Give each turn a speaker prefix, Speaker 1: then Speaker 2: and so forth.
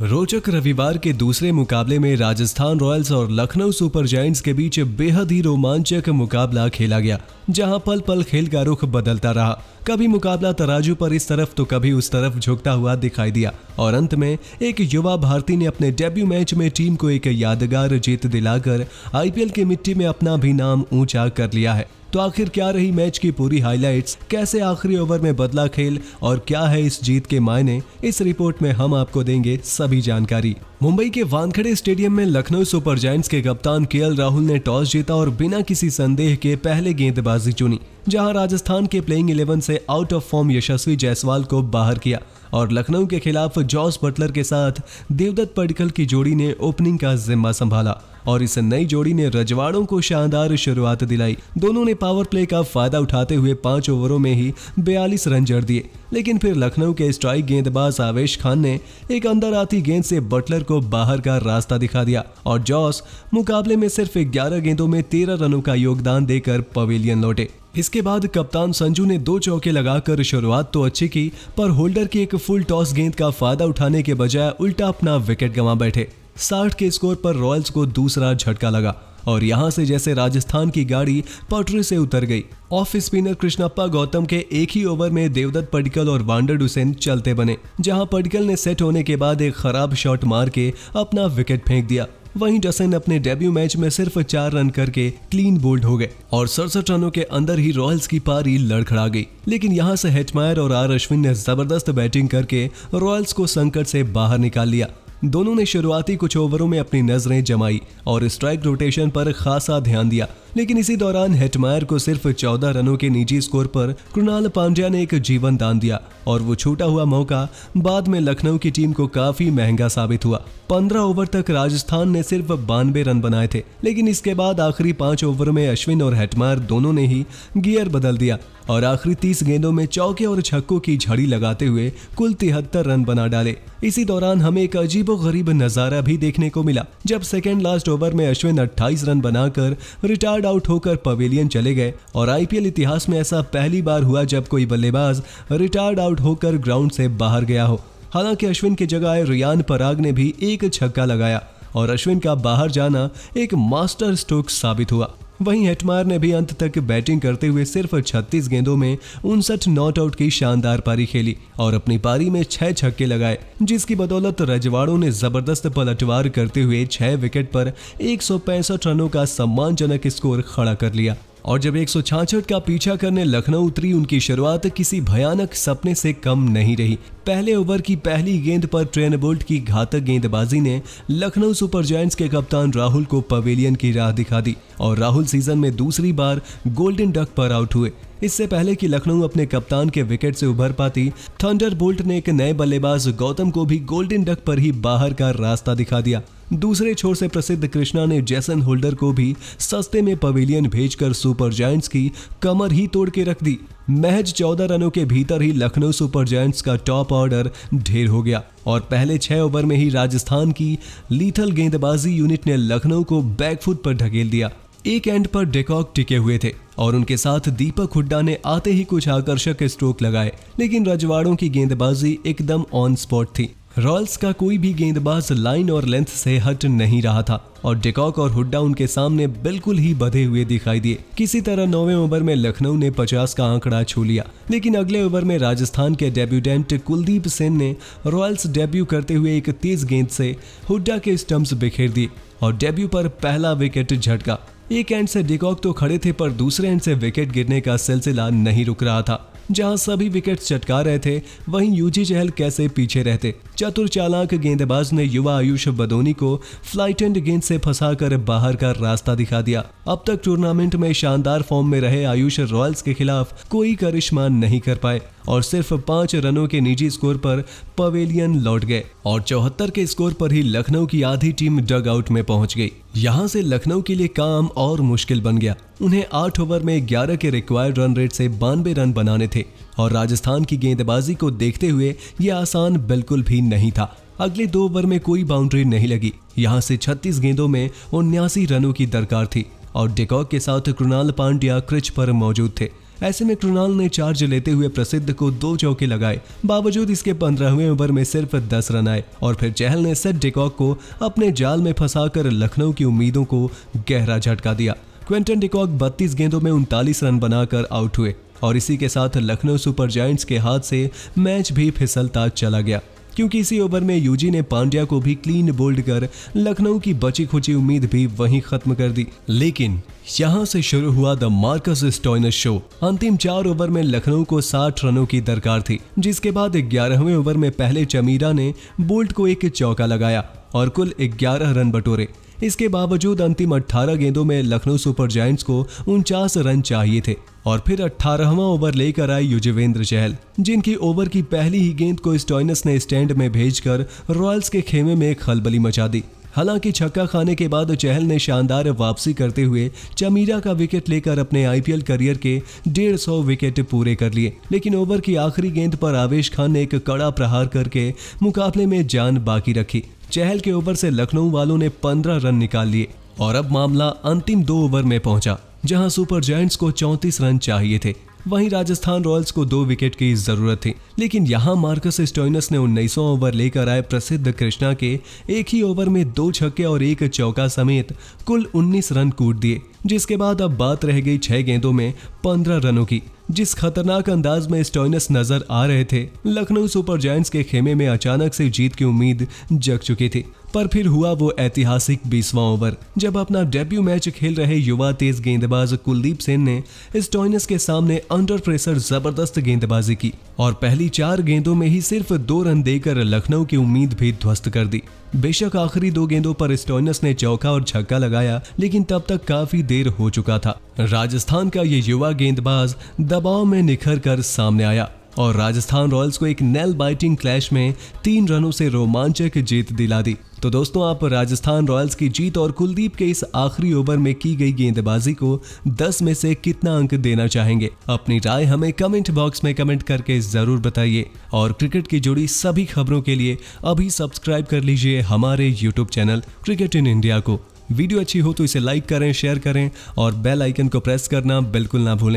Speaker 1: रोचक रविवार के दूसरे मुकाबले में राजस्थान रॉयल्स और लखनऊ सुपर जायंट्स के बीच बेहद ही रोमांचक मुकाबला खेला गया जहां पल पल खेल का रुख बदलता रहा कभी मुकाबला तराजू पर इस तरफ तो कभी उस तरफ झुकता हुआ दिखाई दिया और अंत में एक युवा भारती ने अपने डेब्यू मैच में टीम को एक यादगार जीत दिलाकर आईपीएल की मिट्टी में अपना भी नाम ऊंचा कर लिया है तो आखिर क्या रही मैच की पूरी हाईलाइट कैसे आखिरी ओवर में बदला खेल और क्या है इस जीत के मायने इस रिपोर्ट में हम आपको देंगे सभी जानकारी मुंबई के वानखड़े स्टेडियम में लखनऊ सुपर जायंट्स के कप्तान के राहुल ने टॉस जीता और बिना किसी संदेह के पहले गेंदबाजी चुनी जहां राजस्थान के प्लेइंग 11 से out of form Yashasvi Jaiswal को बाहर किया और लखनऊ के खिलाफ जॉस बटलर के साथ देवदत्त पडिकल की जोड़ी ने ओपनिंग का जिम्मा संभाला और इस नई जोड़ी ने रजवाड़ों को शानदार शुरुआत दिलाई दोनों ने पावर प्ले का फायदा उठाते हुए पांच ओवरों में ही बयालीस रन जड़ दिए लेकिन फिर लखनऊ के स्ट्राइक गेंदबाज आवेश खान ने एक अंदर आती गेंद से बटलर को बाहर का रास्ता दिखा दिया और जॉस मुकाबले में सिर्फ ग्यारह गेंदों में तेरह रनों का योगदान देकर पवेलियन लौटे इसके बाद कप्तान संजू ने दो चौके लगाकर शुरुआत तो अच्छी की पर होल्डर की एक फुल टॉस गेंद का फायदा उठाने के बजाय उल्टा अपना विकेट गंवा बैठे साठ के स्कोर पर रॉयल्स को दूसरा झटका लगा और यहां से जैसे राजस्थान की गाड़ी पटरी से उतर गई ऑफ स्पिनर कृष्णप्पा गौतम के एक ही ओवर में देवदत्त पडिकल और वांडर हुसैन चलते बने जहां पडिकल ने सेट होने के बाद एक खराब शॉट मार के अपना विकेट फेंक दिया वहीं डसन अपने डेब्यू मैच में सिर्फ चार रन करके क्लीन बोल्ड हो गए और सड़सठ रनों के अंदर ही रॉयल्स की पारी लड़खड़ा गई लेकिन यहाँ से हेटमायर और आर अश्विन ने जबरदस्त बैटिंग करके रॉयल्स को संकट से बाहर निकाल लिया दोनों ने शुरुआती कुछ ओवरों में अपनी नजरें जमाई और स्ट्राइक रोटेशन पर खासा ध्यान दिया लेकिन इसी दौरान हेटमायर को सिर्फ चौदह रनों के निजी स्कोर पर कृणाल पांड्या ने एक जीवन दान दिया और वो छूटा हुआ मौका बाद में लखनऊ की टीम को काफी महंगा साबित हुआ पंद्रह ओवर तक राजस्थान ने सिर्फ बानवे रन बनाए थे लेकिन इसके बाद आखिरी पांच ओवर में अश्विन और हेटमायर दोनों ने ही गियर बदल दिया और आखिरी तीस गेंदों में चौके और छक्कों की झड़ी लगाते हुए कुल तिहत्तर रन बना डाले इसी दौरान हमें एक अजीबो गरीब नजारा भी देखने को मिला जब सेकेंड लास्ट ओवर में अश्विन 28 रन बनाकर रिटायर्ड फेड आउट होकर पवेलियन चले गए और आईपीएल इतिहास में ऐसा पहली बार हुआ जब कोई बल्लेबाज रिटायर्ड आउट होकर ग्राउंड से बाहर गया हो हालांकि अश्विन की जगह रियान पराग ने भी एक छक्का लगाया और अश्विन का बाहर जाना एक मास्टर स्ट्रोक साबित हुआ वहीं हेटमार ने भी अंत तक बैटिंग करते हुए सिर्फ 36 गेंदों में उनसठ नॉट आउट की शानदार पारी खेली और अपनी पारी में छह छक्के लगाए जिसकी बदौलत रजवाड़ों ने जबरदस्त पलटवार करते हुए छह विकेट पर एक रनों का सम्मानजनक स्कोर खड़ा कर लिया और जब एक का पीछा करने लखनऊ उतरी उनकी शुरुआत किसी भयानक सपने से कम नहीं रही पहले ओवर की पहली गेंद पर ट्रेन बोल्ट की घातक गेंदबाजी ने लखनऊ सुपर जॉय के कप्तान राहुल को पवेलियन की राह दिखा दी और राहुल सीजन में दूसरी बार गोल्डन डक पर आउट हुए इससे पहले कि लखनऊ अपने कप्तान के विकेट से उभर पाती थंडर बोल्ट ने एक नए बल्लेबाज गौतम को भी गोल्डन डक पर ही बाहर का रास्ता दिखा दिया दूसरे छोर से प्रसिद्ध कृष्णा ने जैसन होल्डर को भी सस्ते में पवेलियन भेजकर सुपर जायंट्स की कमर ही तोड़ के रख दी महज चौदह रनों के भीतर ही लखनऊ सुपर जायंट्स का टॉप ऑर्डर ढेर हो गया और पहले छह ओवर में ही राजस्थान की लीथल गेंदबाजी यूनिट ने लखनऊ को बैकफुट पर ढकेल दिया एक एंड पर डेकॉक टिके हुए थे और उनके साथ दीपक हुड्डा ने आते ही कुछ आकर्षक स्ट्रोक लगाए लेकिन रजवाड़ों की गेंदबाजी एकदम ऑन स्पॉट थी रॉयल्स का कोई भी गेंदबाज लाइन और लेंथ से हट नहीं रहा था और डिकॉक और हुड्डा उनके सामने बिल्कुल ही बधे हुए दिखाई दिए किसी तरह नौवे ओवर में लखनऊ ने पचास का आंकड़ा छू लिया लेकिन अगले ओवर में राजस्थान के डेब्यूटेंट कुलदीप सेन ने रॉयल्स डेब्यू करते हुए एक तेज गेंद से हुड्डा के स्टम्प बिखेर दिए और डेब्यू पर पहला विकेट झटका एक एंड से डिकॉक तो खड़े थे पर दूसरे एंड से विकेट गिरने का सिलसिला नहीं रुक रहा था जहां सभी विकेट चटका रहे थे वहीं यूजी चहल कैसे पीछे रहते चतुर चालाक गेंदबाज ने युवा आयुष बदोनी को फ्लाइट एंड गेंद से फंसाकर बाहर का रास्ता दिखा दिया अब तक टूर्नामेंट में शानदार फॉर्म में रहे आयुष रॉयल्स के खिलाफ कोई करिश्मा नहीं कर पाए और सिर्फ पांच रनों के निजी स्कोर पर पवेलियन लौट गए और चौहत्तर के स्कोर पर ही लखनऊ की आधी टीम डग आउट में पहुंच गई यहां से लखनऊ के लिए काम और मुश्किल बन गया उन्हें आठ ओवर में ग्यारह के रिक्वायर्ड रन रेट से बानवे रन बनाने थे और राजस्थान की गेंदबाजी को देखते हुए ये आसान बिल्कुल भी नहीं था अगले दो ओवर में कोई बाउंड्री नहीं लगी यहाँ से 36 गेंदों में उन्यासी रनों की दरकार थी और डेकॉक के साथ कृणाल पांड्या क्रिच पर मौजूद थे ऐसे में कृणाल ने चार्ज लेते हुए प्रसिद्ध को दो चौके लगाए बावजूद इसके पंद्रहवें ओवर में सिर्फ दस रन आए और फिर चहल ने सेट डेकॉक को अपने जाल में फंसाकर लखनऊ की उम्मीदों को गहरा झटका दिया क्वेंटन डिकॉक 32 गेंदों में उनतालीस रन बनाकर आउट हुए और इसी के साथ लखनऊ सुपर जायंट्स के हाथ से मैच भी फिसलता चला गया क्योंकि इसी ओवर में यूजी ने पांड्या को भी क्लीन बोल्ड कर लखनऊ की बची खुची उम्मीद भी वहीं खत्म कर दी लेकिन यहाँ से शुरू हुआ द मार्कस स्टोइनस शो अंतिम चार ओवर में लखनऊ को साठ रनों की दरकार थी जिसके बाद ग्यारहवें ओवर में पहले चमीरा ने बोल्ट को एक चौका लगाया और कुल 11 रन बटोरे इसके बावजूद अंतिम 18 गेंदों में लखनऊ सुपर जायंट्स को उनचास रन चाहिए थे और फिर अट्ठारहवा ओवर लेकर आई युजवेंद्र चहल जिनकी ओवर की पहली ही गेंद को स्टॉइनस ने स्टैंड में भेजकर रॉयल्स के खेमे में खलबली मचा दी हालांकि छक्का खाने के बाद चहल ने शानदार वापसी करते हुए चमीरा का विकेट लेकर अपने आईपीएल करियर के डेढ़ सौ विकेट पूरे कर लिए लेकिन ओवर की आखिरी गेंद पर आवेश खान ने एक कड़ा प्रहार करके मुकाबले में जान बाकी रखी चहल के ओवर से लखनऊ वालों ने 15 रन निकाल लिए और अब मामला अंतिम दो ओवर में पहुंचा जहां सुपर जॉय को 34 रन चाहिए थे वहीं राजस्थान रॉयल्स को दो विकेट की जरूरत थी लेकिन यहां मार्कस स्टोइनस ने उन्नीसों ओवर लेकर आए प्रसिद्ध कृष्णा के एक ही ओवर में दो छक्के और एक चौका समेत कुल 19 रन कूट दिए जिसके बाद अब बात रह गई छह गेंदों में 15 रनों की जिस खतरनाक अंदाज में स्टोइनस नजर आ रहे थे लखनऊ सुपर जायंट्स के खेमे में अचानक से जीत की उम्मीद जग चुकी थी पर फिर हुआ वो ऐतिहासिक बीसवां ओवर जब अपना डेब्यू मैच खेल रहे युवा तेज गेंदबाज कुलदीप सेन ने स्टॉइनस के सामने अंडर प्रेशर जबरदस्त गेंदबाजी की और पहली चार गेंदों में ही सिर्फ दो रन देकर लखनऊ की उम्मीद भी ध्वस्त कर दी बेशक आखिरी दो गेंदों पर स्टोनस ने चौका और छक्का लगाया लेकिन तब तक काफी देर हो चुका था राजस्थान का ये युवा गेंदबाज दबाव में निखर कर सामने आया और राजस्थान रॉयल्स को एक नेल बाइटिंग क्लैश में तीन रनों से रोमांचक जीत दिला दी तो दोस्तों आप राजस्थान रॉयल्स की जीत और कुलदीप के इस आखिरी ओवर में की गई गेंदबाजी को 10 में से कितना अंक देना चाहेंगे अपनी राय हमें कमेंट बॉक्स में कमेंट करके जरूर बताइए और क्रिकेट की जुड़ी सभी खबरों के लिए अभी सब्सक्राइब कर लीजिए हमारे YouTube channel cricket in India को वीडियो अच्छी हो तो इसे लाइक करें शेयर करें और बेल आइकन को प्रेस करना बिल्कुल ना भूलें